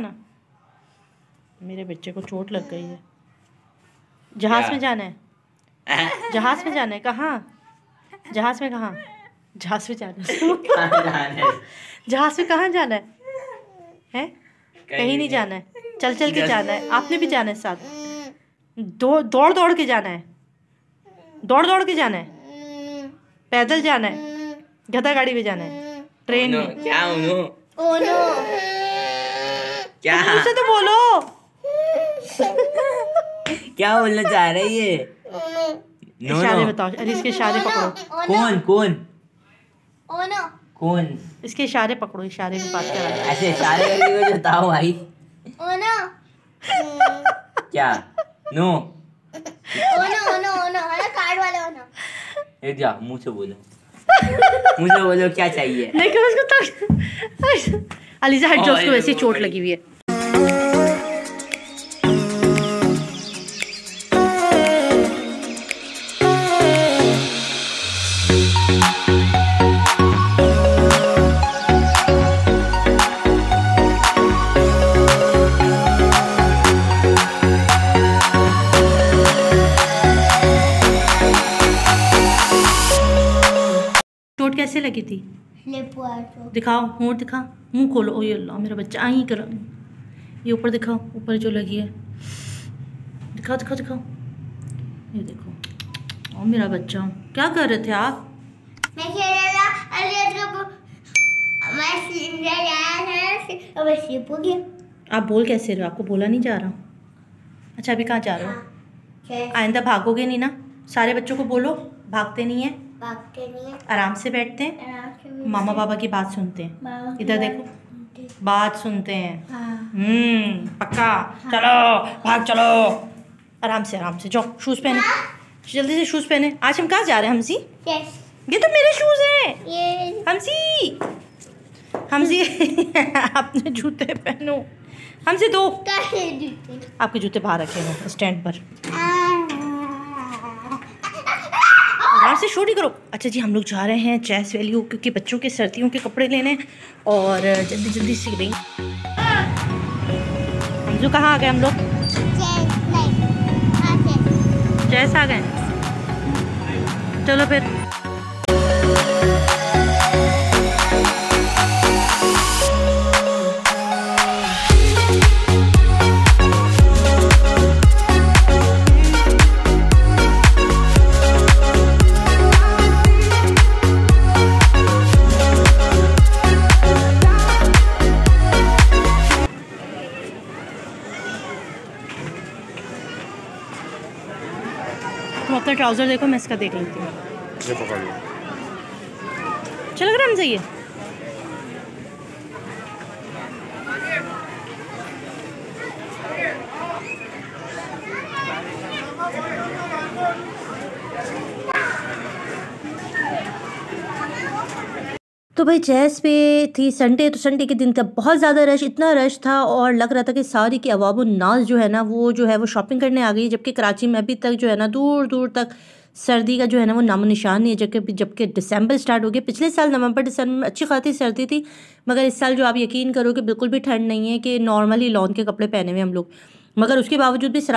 जाना मेरे बच्चे को चोट लग गई है जहाज में जाना है जहाज में जाना है कहाँ जहाज में कहाँ जहाज में जाना है जहाज में कहाँ जाना है हैं कहीं नहीं जाना है चल चल के जाना है आपने भी जाना है साथ दो दौड़ दौड़ के जाना है दौड़ दौड़ के जाना है पैदल जाना है गधा गाड़ी में जाना है ट्रेन में क्या ओनो ओनो क्या उसे तो, तो बोलो क्या बोलना चाह रहे ये नो नो बताओ अरे इसके इशारे पकड़ो कौन कौन ओनो कौन इसके इशारे पकड़ो इशारे में बात कर ऐसे इशारे करके बताओ भाई ओनो क्या नो ओनो ओनो ओनो वाला कार्ड वाला ओनो ये जा मुंह से बोलो मुझे बोलो क्या चाहिए देखो उसको तो- अलीजा हट जाओ उसको वैसे चोट लगी हुई है चोट कैसे लगी थी तो। दिखाओ होंठ दिखा मुंह खोलो ओ अल्लाह मेरा बच्चा आई कर ये ऊपर दिखाओ ऊपर जो लगी है दिखाओ दिखाओ दिखाओ ये देखो ओ मेरा बच्चा क्या कर रहे थे आप आप बोल कैसे रहे हो आपको बोला नहीं जा रहा अच्छा अभी कहाँ जा रहे हो हाँ, आइंदा भागोगे नहीं ना सारे बच्चों को बोलो भागते नहीं है आराम से बैठते हैं मामा बाबा की बात सुनते हैं इधर देखो बात सुनते हैं हाँ। हम्म पक्का हाँ। चलो भाग चलो आराम से आराम से जाओ शूज़ पहने हाँ। जल्दी से शूज़ पहने आज हम कहाँ जा रहे हैं हमसी ये तो मेरे शूज़ हैं हमसी हमसी आपने जूते पहनो हमसे दो तो आपके जूते बाहर रखे हैं स्टैंड पर से छोटी करो अच्छा जी हम लोग जा रहे हैं चेस वैल्यू क्योंकि बच्चों के सर्दियों के कपड़े लेने और जल्दी जल्दी सी रही जो कहाँ आ गए हम लोग चेस आ गए चलो फिर ट्राउज़र देखो मैं इसका देख लेती हूँ चलो लग रहा है ये तो भाई जैस पे थी संडे तो संडे के दिन का बहुत ज़्यादा रश इतना रश था और लग रहा था कि सारी की अवाब नाज जो है ना वो जो है वो शॉपिंग करने आ गई जबकि कराची में अभी तक जो है ना दूर दूर तक सर्दी का जो है ना वो नामो निशान नहीं है जबकि जबकि दिसंबर स्टार्ट हो गया पिछले साल नवंबर दिसंबर में अच्छी खासी सर्दी थी मगर इस साल जो आप यकीन करो कि बिल्कुल भी ठंड नहीं है कि नॉर्मली लॉन के कपड़े पहने हुए हम लोग मगर उसके बावजूद भी तो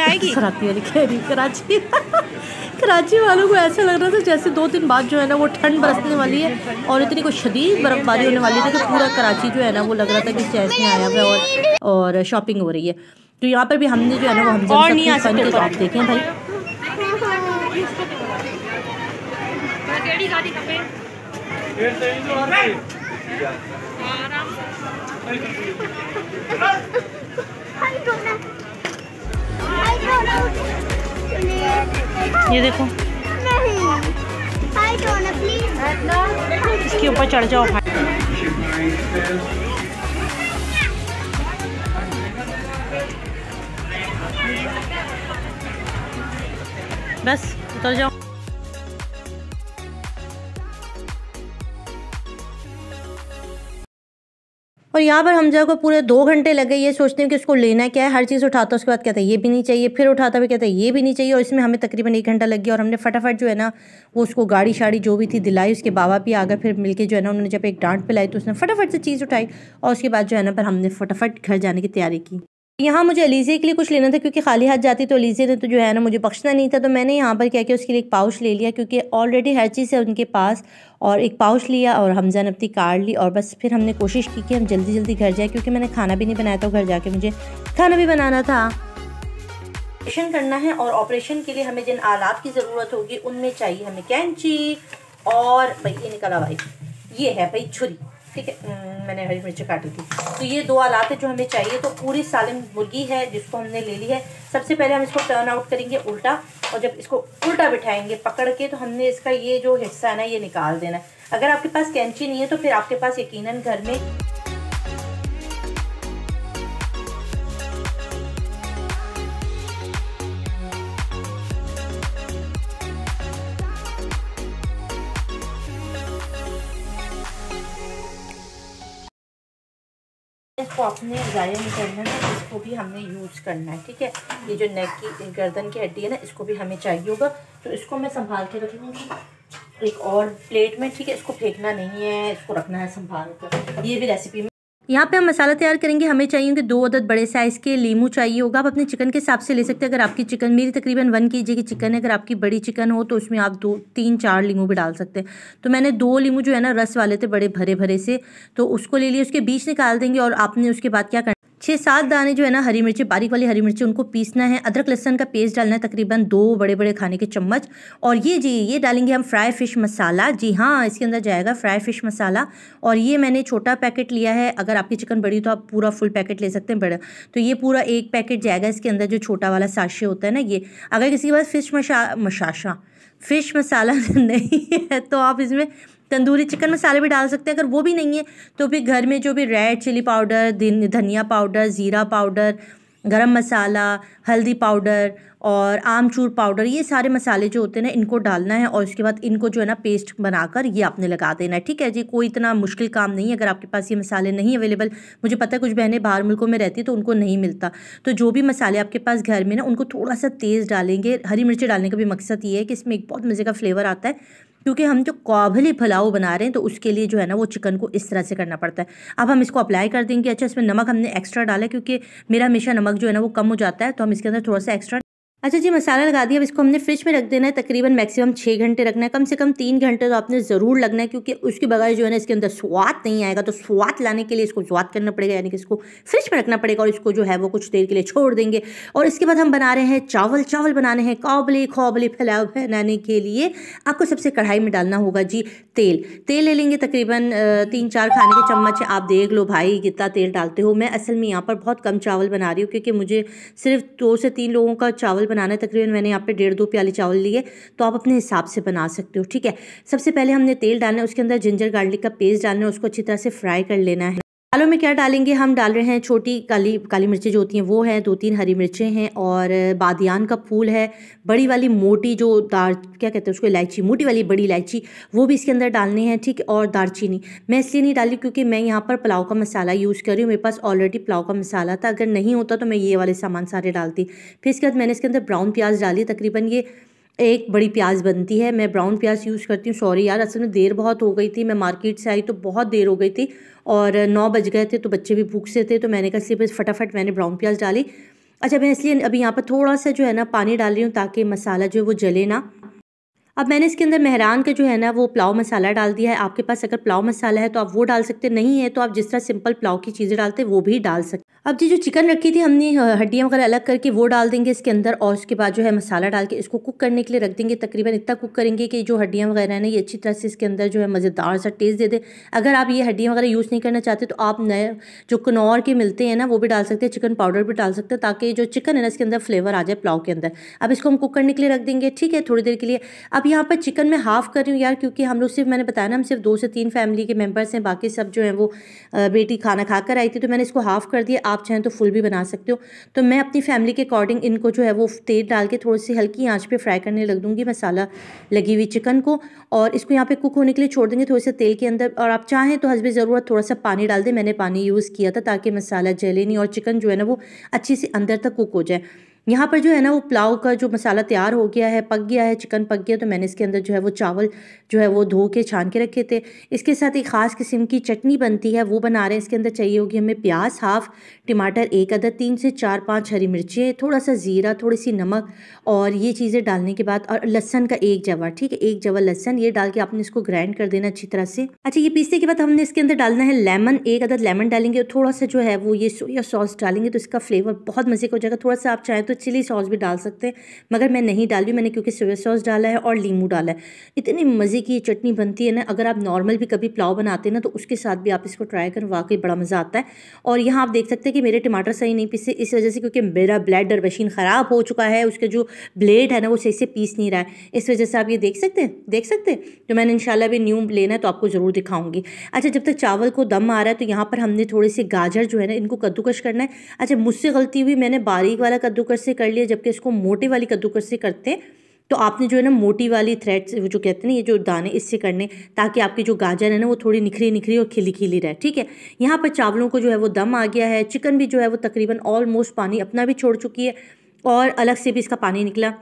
आएगी शरारती वाली कह रही कराची कराची वालों को ऐसा लग रहा था जैसे दो दिन बाद जो है ना वो ठंड बरसने वाली है और इतनी कोई शदीद बर्फ़बारी होने वाली थी कि पूरा कराची जो है ना वो लग रहा था कि चैस में आया हुआ और और शॉपिंग हो रही है तो यहाँ पर भी हमने जो है ना वो हम और नहीं फन के आप देखें भाई I don't know. ये देखो इसके ऊपर चढ़ जाओ बस उतर जाओ और यहाँ पर हमजा को पूरे दो घंटे लगे ये सोचते हैं कि उसको लेना क्या है हर चीज़ उठाता उसके बाद कहता है ये भी नहीं चाहिए फिर उठाता भी कहता है ये भी नहीं चाहिए और इसमें हमें तकरीबन एक घंटा लग गया और हमने फटाफट जो है ना वो उसको गाड़ी शाड़ी जो भी थी दिलाई उसके बाबा भी आ गए फिर मिलकर जो है ना उन्होंने जब एक डांट पिलाई तो उसने फटाफट से चीज़ उठाई और उसके बाद जो है ना पर हमने फटाफट घर जाने की तैयारी की यहाँ मुझे अलीजे के लिए कुछ लेना था क्योंकि खाली हाथ जाती तो अलीजे ने तो जो है ना मुझे बख्शना नहीं था तो मैंने यहाँ पर क्या किया उसके लिए एक पाउच ले लिया क्योंकि ऑलरेडी हर चीज़ है उनके पास और एक पाउच लिया और हमजा ने अपनी कार ली और बस फिर हमने कोशिश की कि हम जल्दी जल्दी घर जाए क्योंकि मैंने खाना भी नहीं बनाया था घर जाके मुझे खाना भी बनाना था ऑपरेशन करना है और ऑपरेशन के लिए हमें जिन आलात की ज़रूरत होगी उनमें चाहिए हमें कैंची और भाई ये निकला भाई ये है भाई छुरी ठीक है हम्म, मैंने हरी मिर्च काटी थी तो ये दो आलात है जो हमें चाहिए तो पूरी सालिम मुर्गी है जिसको हमने ले ली है सबसे पहले हम इसको टर्न आउट करेंगे उल्टा और जब इसको उल्टा बिठाएंगे पकड़ के तो हमने इसका ये जो हिस्सा है ना ये निकाल देना है अगर आपके पास कैंची नहीं है तो फिर आपके पास यकीनन घर में आपने जाया नहीं करना है इसको भी हमने यूज़ करना है ठीक है ये जो नेक की गर्दन की हड्डी है ना इसको भी हमें चाहिए होगा तो इसको मैं संभाल के रख लूँगी एक और प्लेट में ठीक है इसको फेंकना नहीं है इसको रखना है संभाल कर ये भी रेसिपी में यहाँ पे हम मसाला तैयार करेंगे हमें चाहिए होंगे दो अदद बड़े साइज़ के लीमू चाहिए होगा आप अपने चिकन के हिसाब से ले सकते हैं अगर आपकी चिकन मेरी तकरीबन वन के जी की चिकन है अगर आपकी बड़ी चिकन हो तो उसमें आप दो तीन चार लीमू भी डाल सकते हैं तो मैंने दो लीमू जो है ना रस वाले थे बड़े भरे भरे से तो उसको ले लिए उसके बीच निकाल देंगे और आपने उसके बाद क्या करना छः सात दाने जो है ना हरी मिर्ची बारीक वाली हरी मिर्ची उनको पीसना है अदरक लहसन का पेस्ट डालना है तकरीबन दो बड़े बड़े खाने के चम्मच और ये जी ये डालेंगे हम फ्राई फिश मसाला जी हाँ इसके अंदर जाएगा फ्राई फिश मसाला और ये मैंने छोटा पैकेट लिया है अगर आपकी चिकन बड़ी तो आप पूरा फुल पैकेट ले सकते हैं बड़ा तो ये पूरा एक पैकेट जाएगा इसके अंदर जो छोटा वाला साशे होता है ना ये अगर किसी के पास फिश मशा मशाशा फिश मसाला नहीं है तो आप इसमें तंदूरी चिकन मसाले भी डाल सकते हैं अगर वो भी नहीं है तो फिर घर में जो भी रेड चिली पाउडर धनिया पाउडर ज़ीरा पाउडर गरम मसाला हल्दी पाउडर और आमचूर पाउडर ये सारे मसाले जो होते हैं ना इनको डालना है और उसके बाद इनको जो है ना पेस्ट बनाकर ये आपने लगा देना है ठीक है जी कोई इतना मुश्किल काम नहीं है अगर आपके पास ये मसाले नहीं अवेलेबल मुझे पता है कुछ बहनें बाहर मुल्कों में रहती तो उनको नहीं मिलता तो जो भी मसाले आपके पास घर में ना उनको थोड़ा सा तेज़ डालेंगे हरी मिर्ची डालने का भी मकसद ये है कि इसमें एक बहुत मज़े का फ्लेवर आता है क्योंकि हम जो काबली पुलाव बना रहे हैं तो उसके लिए जो है ना वो चिकन को इस तरह से करना पड़ता है अब हम इसको अप्लाई कर देंगे अच्छा इसमें नमक हमने एक्स्ट्रा डाला क्योंकि मेरा हमेशा नमक जो है ना वो कम हो जाता है तो हम इसके अंदर थोड़ा सा एक्स्ट्रा अच्छा जी मसाला लगा दिया अब इसको हमने फ्रिज में रख देना है तकरीबन मैक्सिमम छः घंटे रखना है कम से कम तीन घंटे तो आपने ज़रूर लगना है क्योंकि उसके बगैर जो है ना इसके अंदर स्वाद नहीं आएगा तो स्वाद लाने के लिए इसको स्वाद करना पड़ेगा यानी कि इसको फ्रिज में रखना पड़ेगा और इसको जो है वो कुछ देर के लिए छोड़ देंगे और इसके बाद हम बना रहे हैं चावल चावल बनाने हैं काबले खोबले फैलाव बनाने के लिए आपको सबसे कढ़ाई में डालना होगा जी तेल तेल ले लेंगे तकरीबन तीन चार खाने के चम्मच आप देख लो भाई कितना तेल डालते हो मैं असल में यहाँ पर बहुत कम चावल बना रही हूँ क्योंकि मुझे सिर्फ दो से तीन लोगों का चावल बनाना है तकरीबन मैंने यहाँ पे डेढ़ दो प्याले चावल लिए तो आप अपने हिसाब से बना सकते हो ठीक है सबसे पहले हमने तेल डालना है उसके अंदर जिंजर गार्लिक का पेस्ट डालना है उसको अच्छी तरह से फ्राई कर लेना है आलू में क्या डालेंगे हम डाल रहे हैं छोटी काली काली मिर्चें जो होती हैं वो हैं दो तीन हरी मिर्चें हैं और बादियान का फूल है बड़ी वाली मोटी जो दार क्या कहते हैं उसको इलायची मोटी वाली बड़ी इलायची वो भी इसके अंदर डालनी है ठीक और दारचीनी मैं इसलिए नहीं डाली क्योंकि मैं यहाँ पर पुलाव का मसाला यूज़ कर रही हूँ मेरे पास ऑलरेडी पुलाव का मसाला था अगर नहीं होता तो मैं ये वाले सामान सारे डालती फिर इसके बाद मैंने इसके अंदर ब्राउन प्याज डाली तकरीबन ये एक बड़ी प्याज बनती है मैं ब्राउन प्याज यूज़ करती हूँ सॉरी यार असल में देर बहुत हो गई थी मैं मार्केट से आई तो बहुत देर हो गई थी और नौ बज गए थे तो बच्चे भी भूख से थे तो मैंने कहा इसलिए फटाफट मैंने ब्राउन प्याज डाली अच्छा मैं इसलिए अभी यहाँ पर थोड़ा सा जो है ना पानी डाल रही हूँ ताकि मसाला जो है वो जले ना अब मैंने इसके अंदर महरान का जो है ना वो पुलाव मसाला डाल दिया है आपके पास अगर पुलाव मसाला है तो आप वो डाल सकते नहीं है तो आप जिस तरह सिंपल पुलाव की चीज़ें डालते हैं वो भी डाल सकते अब जी जो चिकन रखी थी हमने हड्डियाँ वगैरह अलग करके वो डाल देंगे इसके अंदर और उसके बाद जो है मसाला डाल के इसको कुक करने के लिए रख देंगे तकरीबन इतना कुक करेंगे कि जो हड्डियाँ वगैरह हैं ना ये अच्छी तरह से इसके अंदर जो है मज़ेदार सा टेस्ट दे दे अगर आप ये हड्डियाँ वगैरह यूज़ नहीं करना चाहते तो आप नए जो कनौर के मिलते हैं ना वो भी डाल सकते हैं चिकन पाउडर भी डाल सकते हैं ताकि जो चिकन है ना इसके अंदर फ्लेवर आ जाए पुलाव के अंदर अब इसको हम कुक करने के लिए रख देंगे ठीक है थोड़ी देर के लिए अब अब यहाँ पर चिकन में हाफ़ कर रही हूँ यार क्योंकि हम लोग सिर्फ मैंने बताया ना हम सिर्फ दो से तीन फैमिली के मेम्बर्स हैं बाकी सब जो हैं वो बेटी खाना खा कर आई थी तो मैंने इसको हाफ़ कर दिया आप चाहें तो फुल भी बना सकते हो तो मैं अपनी फैमिली के अकॉर्डिंग इनको जो है वो तेल डाल के थोड़ी सी हल्की आँच पर फ्राई करने लग दूँगी मसाला लगी हुई चिकन को और इसको यहाँ पर कुक होने के लिए छोड़ देंगे थोड़े से तेल के अंदर और आप चाहें तो हसबी ज़रूरत थोड़ा सा पानी डाल दें मैंने पानी यूज़ किया था ताकि मसाला जले नहीं और चिकन जो है ना वो अच्छे से अंदर तक कुक हो जाए यहाँ पर जो है ना वो पुलाव का जो मसाला तैयार हो गया है पक गया है चिकन पक गया तो मैंने इसके अंदर जो है वो चावल जो है वो धो के छान के रखे थे इसके साथ एक ख़ास किस्म की चटनी बनती है वो बना रहे हैं इसके अंदर चाहिए होगी हमें प्याज हाफ टमाटर एक अदर तीन से चार पाँच हरी मिर्चें थोड़ा सा ज़ीरा थोड़ी सी नमक और ये चीज़ें डालने के बाद और लहसन का एक जवा ठीक है एक जवा लहसन ये डाल के आपने इसको ग्राइंड कर देना अच्छी तरह से अच्छा ये पीसने के बाद हमने इसके अंदर डालना है लेमन एक अदर लेमन डालेंगे और थोड़ा सा जो है वो ये सोया सॉस डालेंगे तो इसका फ्लेवर बहुत मज़े का हो जाएगा थोड़ा सा आप चाहें तो चिली सॉस भी डाल सकते हैं मगर मैं नहीं डाली मैंने क्योंकि सोया सॉस डाला है और लीमू डाला है इतनी मज़े की चटनी बनती है ना अगर आप नॉर्मल भी कभी पुलाव बनाते हैं ना तो उसके साथ भी आप इसको ट्राई करें वाकई बड़ा मज़ा आता है और यहाँ आप देख सकते हैं कि मेरे टमाटर सही नहीं पीसे इस वजह से क्योंकि मेरा ब्लैड मशीन ख़राब हो चुका है उसके जो ब्लेड है ना वो सही से पीस नहीं रहा है इस वजह से आप ये देख सकते हैं देख सकते हैं तो मैंने शाला भी न्यू लेना है तो आपको ज़रूर दिखाऊंगी अच्छा जब तक चावल को दम आ रहा है तो यहाँ पर हमने थोड़े से गाजर जो है ना इनको कद्दूकश करना है अच्छा मुझसे गलती हुई मैंने बारीक वाला कद्दूकश से कर लिया जबकि इसको मोटे वाली कद्दूकस से करते हैं तो आपने जो है ना मोटी वाली थ्रेड्स जो कहते हैं ना ये जो दाने इससे करने ताकि आपकी जो गाजर है ना वो थोड़ी निखरी निखरी और खिली खिली रहे ठीक है यहाँ पर चावलों को जो है वो दम आ गया है चिकन भी जो है वो तकरीबन ऑलमोस्ट पानी अपना भी छोड़ चुकी है और अलग से भी इसका पानी निकला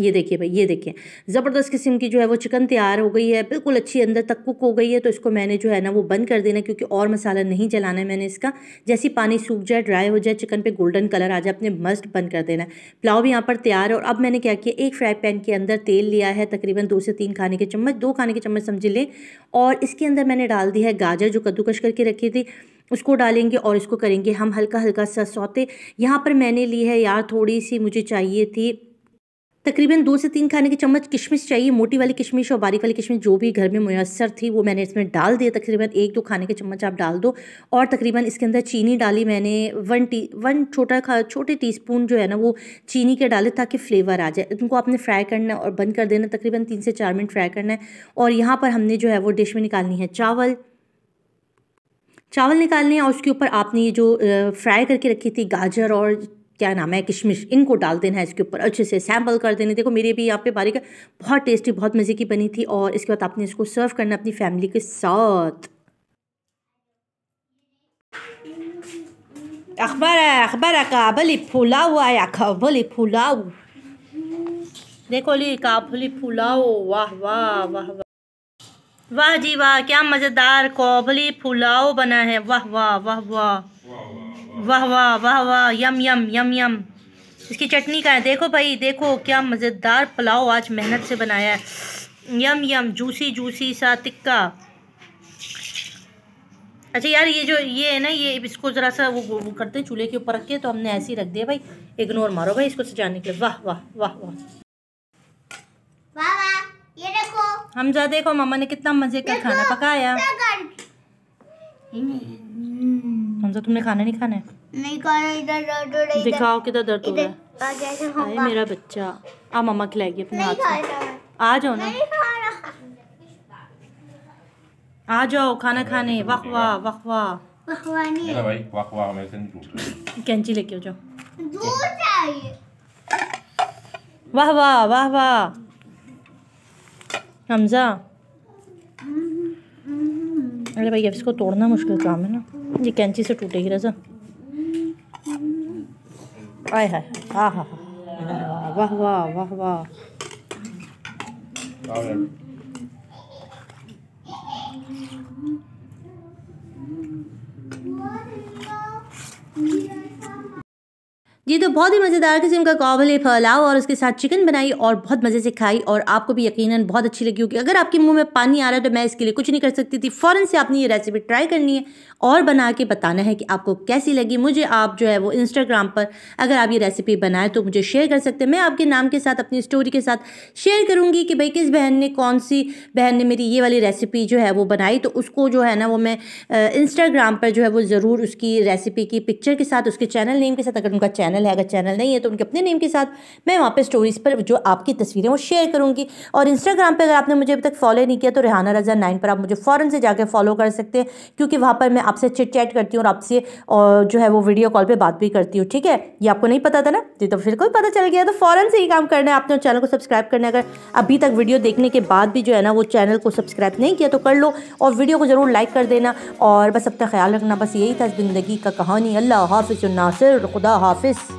ये देखिए भाई ये देखिए ज़बरदस्त किस्म की जो है वो चिकन तैयार हो गई है बिल्कुल अच्छी अंदर तक कुक हो गई है तो इसको मैंने जो है ना वो बंद कर देना क्योंकि और मसाला नहीं जलाना है मैंने इसका जैसे पानी सूख जाए ड्राई हो जाए चिकन पे गोल्डन कलर आ जाए अपने मस्ट बंद कर देना है पुलाव भी यहाँ पर तैयार है और अब मैंने क्या किया एक फ्राई पैन के अंदर तेल लिया है तकरीबन दो से तीन खाने के चम्मच दो खाने के चम्मच समझ लें और इसके अंदर मैंने डाल दी है गाजर जो कद्दूकश करके रखी थी उसको डालेंगे और इसको करेंगे हम हल्का हल्का सा सौते यहाँ पर मैंने ली है यार थोड़ी सी मुझे चाहिए थी तकरीबन दो से तीन खाने के चम्मच किशमिश चाहिए मोटी वाली किशमिश और बारीक वाली किशमिश जो भी घर में मैसर थी वो मैंने इसमें डाल दिया तकरीबन एक दो खाने के चम्मच आप डाल दो और तकरीबन इसके अंदर चीनी डाली मैंने वन टी वन छोटा खा छोटे टीस्पून जो है ना वो चीनी के डाले ताकि फ्लेवर आ जाए इनको आपने फ्राई करना है और बंद कर देना तकरीबन तीन से चार मिनट फ्राई करना है और यहाँ पर हमने जो है वो डिश में निकालनी है चावल चावल निकालने और उसके ऊपर आपने ये जो फ्राई करके रखी थी गाजर और क्या नाम है किशमिश इनको डाल देना है इसके ऊपर अच्छे से सैम्पल कर देने देखो मेरे भी यहाँ पे बारीक बहुत टेस्टी बहुत मज़े की बनी थी और इसके बाद आपने इसको सर्व करना अपनी फैमिली के साथ अखबार अखबार काबली फुलाओ आया काबली फुलाओ देखो ली काबली फुलाओ वाह वाह वाह वाह वाह जी वाह क्या मज़ेदार कोबली फुलाओ बना है वाह वाह वाह वाह वाह वाह वाह वाह यम यम यम यम इसकी चटनी का है देखो भाई देखो क्या मज़ेदार पुलाव आज मेहनत से बनाया है यम यम जूसी जूसी सा तिक्का अच्छा यार ये जो ये है ना ये इसको ज़रा सा वो, वो करते हैं चूल्हे के ऊपर रख के तो हमने ऐसे ही रख दिया भाई इग्नोर मारो भाई इसको सजाने के लिए वाह वाह वाह वाह ये देखो हमजा देखो मामा ने कितना मज़े का खाना पकाया हमजा तो तुमने खाना नहीं खाना है नहीं खाना इधर दर्द दिखाओ कितना दर्द हो रहा है मेरा बच्चा आ मामा खिलाएगी अपने हाथ से आ जाओ ना आ जाओ खाना खाने वाह वाह वाह वाह कैंची लेके जाओ वाह वाह वाह वाह हमजा हम्म, हम्म, हम्म। अरे भैया इसको तोड़ना मुश्किल काम है ना ये कैंची से टूटेगी रजा आय हाय हाँ हाँ वाह वाह वाह वाह ये तो बहुत ही मज़ेदार किस्म का काबले फैलाओ और उसके साथ चिकन बनाई और बहुत मज़े से खाई और आपको भी यकीनन बहुत अच्छी लगी होगी अगर आपके मुंह में पानी आ रहा है तो मैं इसके लिए कुछ नहीं कर सकती थी फ़ौरन से आपने ये रेसिपी ट्राई करनी है और बना के बताना है कि आपको कैसी लगी मुझे आप जो है वो इंस्टाग्राम पर अगर आप ये रेसिपी बनाएं तो मुझे शेयर कर सकते हैं मैं आपके नाम के साथ अपनी स्टोरी के साथ शेयर करूँगी कि भाई किस बहन ने कौन सी बहन ने मेरी ये वाली रेसिपी जो है वो बनाई तो उसको जो है ना वो मैं इंस्टाग्राम पर जो है वो ज़रूर उसकी रेसिपी की पिक्चर के साथ उसके चैनल नेम के साथ अगर उनका चैनल चैनल है अगर चैनल नहीं है तो उनके अपने नेम के साथ मैं वहाँ पर स्टोरीज़ पर जो आपकी तस्वीरें वो शेयर करूँगी और इंस्टाग्राम पर अगर आपने मुझे अभी तक फॉलो नहीं किया तो रेहाना रजा नाइन पर आप मुझे फ़ौरन से जाकर फॉलो कर सकते हैं क्योंकि वहाँ पर मैं आपसे चिट चैट करती हूँ और आपसे और जो है वो वीडियो कॉल पर बात भी करती हूँ ठीक है ये आपको नहीं पता था ना जी तो फिर कोई पता चल गया तो फ़ौरन से ही काम करना है आपने चैनल को सब्सक्राइब करना है अगर अभी तक वीडियो देखने के बाद भी जो है ना वो चैनल को सब्सक्राइब नहीं किया तो कर लो और वीडियो को ज़रूर लाइक कर देना और बस अपना ख्याल रखना बस यही था ज़िंदगी का कहानी अल्लाह हाफिज़ नासिर खुदा हाफिज़